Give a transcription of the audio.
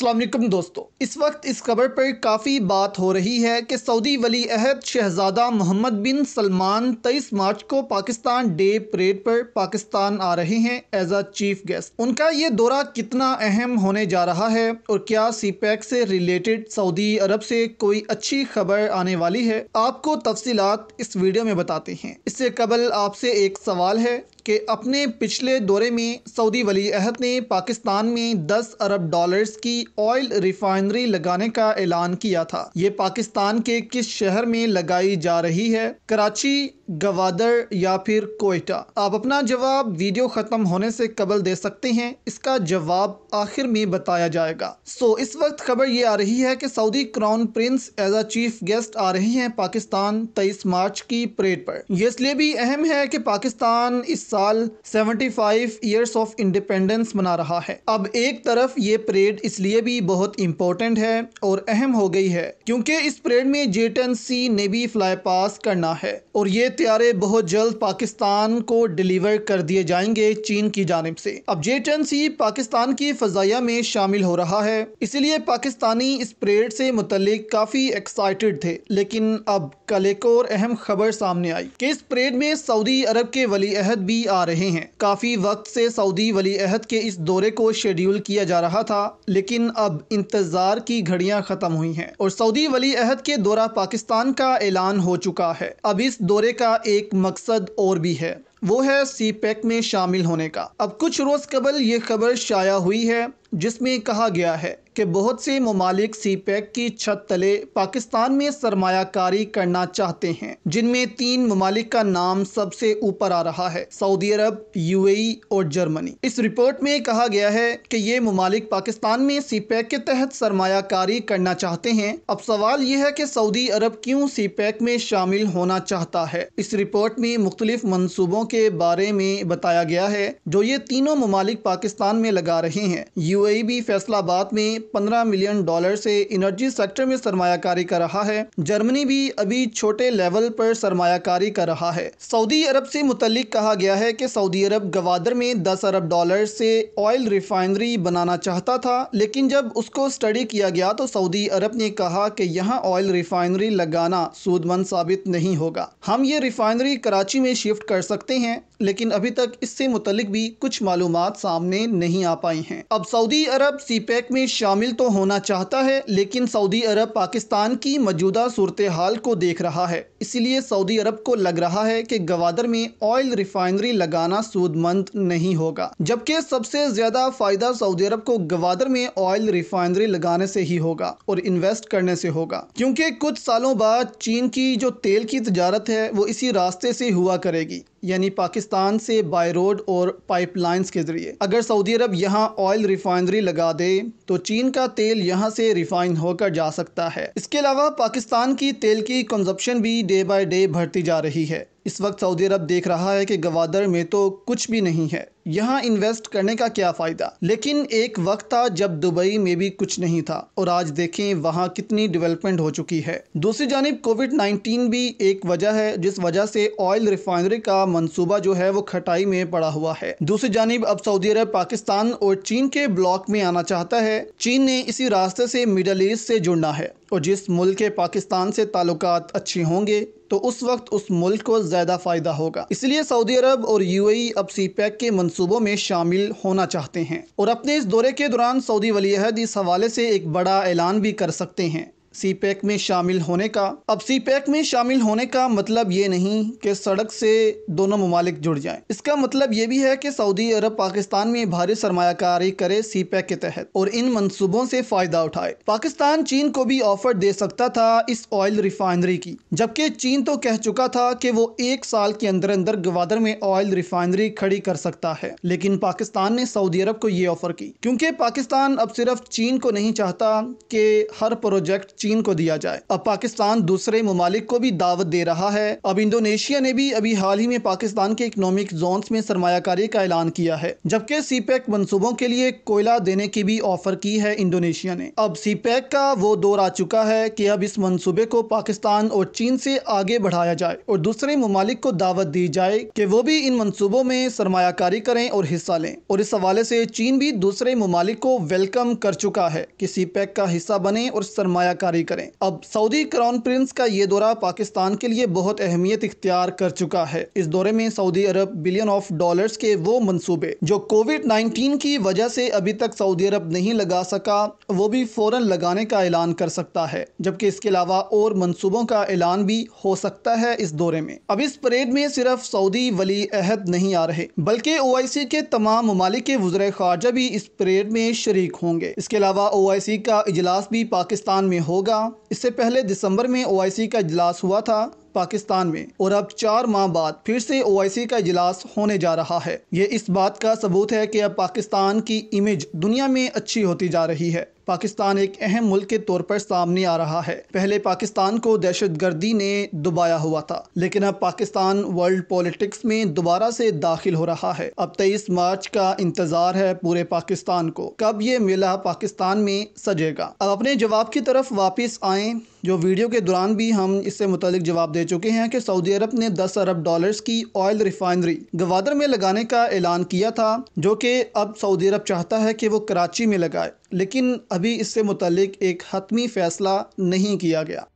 असलम दोस्तों इस वक्त इस खबर पर काफ़ी बात हो रही है कि सऊदी वली अहद शहजादा मोहम्मद बिन सलमान तेईस मार्च को पाकिस्तान डे परेड पर पाकिस्तान आ रहे हैं एज अ चीफ गेस्ट उनका ये दौरा कितना अहम होने जा रहा है और क्या सी पैक e से रिलेटेड सऊदी अरब से कोई अच्छी खबर आने वाली है आपको तफसीत इस वीडियो में बताते हैं इससे कबल आपसे एक सवाल है कि अपने पिछले दौरे में सऊदी वली अहद ने पाकिस्तान में 10 अरब डॉलर्स की ऑयल रिफाइनरी लगाने का ऐलान किया था ये पाकिस्तान के किस शहर में लगाई जा रही है कराची गवादर या फिर कोयटा आप अपना जवाब वीडियो ख़त्म होने से कबल दे सकते हैं इसका जवाब आखिर में बताया जाएगा सो इस वक्त खबर ये आ रही है कि Saudi crown prince as a chief guest आ रहे हैं पाकिस्तान तेईस मार्च की परेड पर यह इसलिए भी अहम है कि पाकिस्तान इस साल 75 ईयर्स ऑफ इंडिपेंडेंस मना रहा है अब एक तरफ ये परेड इसलिए भी बहुत इम्पोर्टेंट है और अहम हो गई है क्योंकि इस परेड में जे टेन सी ने भी फ्लाई पास करना है और ये त्यारे बहुत जल्द पाकिस्तान को डिलीवर कर दिए जाएंगे चीन की जानब से अब जे टेन सी पाकिस्तान की फजाया में शामिल हो रहा है इसीलिए पाकिस्तानी इस परेड से मुतलिक काफ़ी एक्साइटेड थे लेकिन अब कल एक और अहम खबर सामने आई कि इस परेड में सऊदी अरब के वली अहद भी ही आ रहे हैं काफ़ी वक्त से सऊदी वली अहद के इस दौरे को शेड्यूल किया जा रहा था लेकिन अब इंतज़ार की घड़ियां ख़त्म हुई हैं और सऊदी वली अहद के दौरा पाकिस्तान का ऐलान हो चुका है अब इस दौरे का एक मकसद और भी है वो है सी पैक e e में शामिल होने का अब कुछ रोज़ कबल ये खबर शाया हुई है जिसमें कहा गया है कि बहुत से ममालिक सी पैक की छत तले पाकिस्तान में सरमाकारी करना चाहते हैं जिनमें तीन ममालिक का नाम सबसे ऊपर आ रहा है सऊदी अरब यूएई और जर्मनी इस रिपोर्ट में कहा गया है कि ये ममालिक पाकिस्तान में सी पैक के तहत सरमाकारी करना चाहते हैं अब सवाल यह है कि सऊदी अरब क्यों सी पैक में शामिल होना चाहता है इस रिपोर्ट में मुख्तलिफ मनसूबों के बारे में बताया गया है जो ये तीनों ममालिक पाकिस्तान में लगा रहे हैं यू यूएई फैसलाबाद में 15 मिलियन डॉलर से एनर्जी सेक्टर में सरमाकारी कर रहा है जर्मनी भी अभी छोटे लेवल पर सरमाकारी कर रहा है सऊदी अरब से मुतलिक कहा गया है कि सऊदी अरब गवादर में 10 अरब डॉलर से ऑयल रिफाइनरी बनाना चाहता था लेकिन जब उसको स्टडी किया गया तो सऊदी अरब ने कहा कि यहाँ ऑयल रिफाइनरी लगाना सूदमंद साबित नहीं होगा हम ये रिफाइनरी कराची में शिफ्ट कर सकते हैं लेकिन अभी तक इससे मुतलिक भी कुछ मालूम सामने नहीं आ पाई हैं अब Saudi Saudi Arab C e में शामिल तो होना चाहता है लेकिन सऊदी अरब पाकिस्तान की मौजूदा सूरत हाल को देख रहा है इसलिए सऊदी अरब को लग रहा है कि गवादर में ऑयल रिफाइनरी लगाना सूदमंद नहीं होगा जबकि सबसे ज्यादा फायदा सऊदी अरब को गवादर में ऑयल रिफाइनरी लगाने से ही होगा और इन्वेस्ट करने से होगा क्योंकि कुछ सालों बाद चीन की जो तेल की तजारत है वो इसी रास्ते से हुआ करेगी यानी पाकिस्तान से बाय रोड और पाइपलाइंस के ज़रिए अगर सऊदी अरब यहाँ ऑयल रिफाइनरी लगा दे तो चीन का तेल यहाँ से रिफाइन होकर जा सकता है इसके अलावा पाकिस्तान की तेल की कंजप्शन भी डे बाय डे बढ़ती जा रही है इस वक्त सऊदी अरब देख रहा है कि गवादर में तो कुछ भी नहीं है यहाँ इन्वेस्ट करने का क्या फ़ायदा लेकिन एक वक्त था जब दुबई में भी कुछ नहीं था और आज देखें वहाँ कितनी डेवलपमेंट हो चुकी है दूसरी जानब कोविड 19 भी एक वजह है जिस वजह से ऑयल रिफाइनरी का मंसूबा जो है वो खटाई में पड़ा हुआ है दूसरी जानब अब सऊदी अरब पाकिस्तान और चीन के ब्लॉक में आना चाहता है चीन ने इसी रास्ते से मिडल ईस्ट से जुड़ना है और जिस मुल्क के पाकिस्तान से ताल्लुक अच्छे होंगे तो उस वक्त उस मुल्क को ज़्यादा फ़ायदा होगा इसलिए सऊदी अरब और यूएई अब सी पैक e के मनसूबों में शामिल होना चाहते हैं और अपने इस दौरे के दौरान सऊदी वलीहद इस हवाले से एक बड़ा ऐलान भी कर सकते हैं सी पैक में शामिल होने का अब सी पैक में शामिल होने का मतलब ये नहीं कि सड़क से दोनों ममालिक जुड़ जाएं इसका मतलब ये भी है कि सऊदी अरब पाकिस्तान में भारी सरमाकारी करे सी पैक के तहत और इन मनसूबों से फायदा उठाए पाकिस्तान चीन को भी ऑफर दे सकता था इस ऑयल रिफाइनरी की जबकि चीन तो कह चुका था कि वो एक साल के अंदर अंदर गवादर में ऑयल रिफाइनरी खड़ी कर सकता है लेकिन पाकिस्तान ने सऊदी अरब को ये ऑफर की क्योंकि पाकिस्तान अब सिर्फ चीन को नहीं चाहता कि हर प्रोजेक्ट चीन को दिया जाए अब पाकिस्तान दूसरे ममालिक को भी दावत दे रहा है अब इंडोनेशिया ने भी अभी हाल ही में पाकिस्तान के इकोनॉमिक जोन में सरमाकारी का ऐलान किया है जबकि सी पैक e मनसूबों के लिए कोयला देने की भी ऑफर की है इंडोनेशिया ने अब सी पैक e का वो दौर आ चुका है की अब इस मनसूबे को पाकिस्तान और चीन से आगे बढ़ाया जाए और दूसरे ममालिक को दावत दी जाए कि वो भी इन मनसूबों में सरमाकारी करें और हिस्सा लें और इस हवाले से चीन भी दूसरे ममालिक को वेलकम कर चुका है कि सी पैक e का हिस्सा बने और सरमाकारी जारी करें अब सऊदी क्राउन प्रिंस का ये दौरा पाकिस्तान के लिए बहुत अहमियत इख्तियार कर चुका है इस दौरे में Saudi Arab billion of dollars के वो मंसूबे जो कोविड 19 की वजह से अभी तक सऊदी अरब नहीं लगा सका वो भी फौरन लगाने का ऐलान कर सकता है जबकि इसके अलावा और मनसूबों का ऐलान भी हो सकता है इस दौरे में अब इस परेड में सिर्फ सऊदी वली अहद नहीं आ रहे बल्कि ओ के तमाम ममालिक के वजर खारजा भी इस परेड में शरीक होंगे इसके अलावा ओ आई सी का इजलास भी पाकिस्तान में हो होगा इससे पहले दिसंबर में ओआईसी का इजलास हुआ था पाकिस्तान में और अब चार माह बाद फिर से ओआईसी का इजलास होने जा रहा है ये इस बात का सबूत है कि अब पाकिस्तान की इमेज दुनिया में अच्छी होती जा रही है पाकिस्तान एक अहम मुल्क के तौर पर सामने आ रहा है पहले पाकिस्तान को दहशत गर्दी ने दुबाया हुआ था लेकिन अब पाकिस्तान वर्ल्ड पॉलिटिक्स में दोबारा से दाखिल हो रहा है अब तेईस मार्च का इंतजार है पूरे पाकिस्तान को कब ये मेला पाकिस्तान में सजेगा अब अपने जवाब की तरफ वापस आए जो वीडियो के दौरान भी हम इससे मुतलिक जवाब दे दे चुके हैं कि सऊदी अरब ने 10 अरब डॉलर्स की ऑयल रिफाइनरी गवादर में लगाने का ऐलान किया था जो कि अब सऊदी अरब चाहता है कि वो कराची में लगाए लेकिन अभी इससे मुतल एक हतमी फैसला नहीं किया गया